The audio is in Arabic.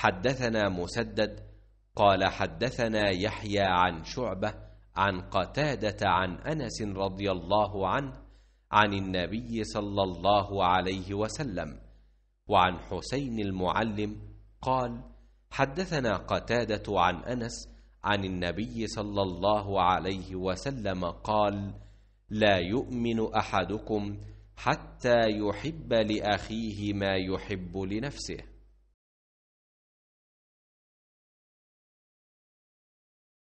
حدثنا مسدد قال حدثنا يحيى عن شعبة عن قتادة عن أنس رضي الله عنه عن النبي صلى الله عليه وسلم وعن حسين المعلم قال حدثنا قتادة عن أنس عن النبي صلى الله عليه وسلم قال لا يؤمن أحدكم حتى يحب لأخيه ما يحب لنفسه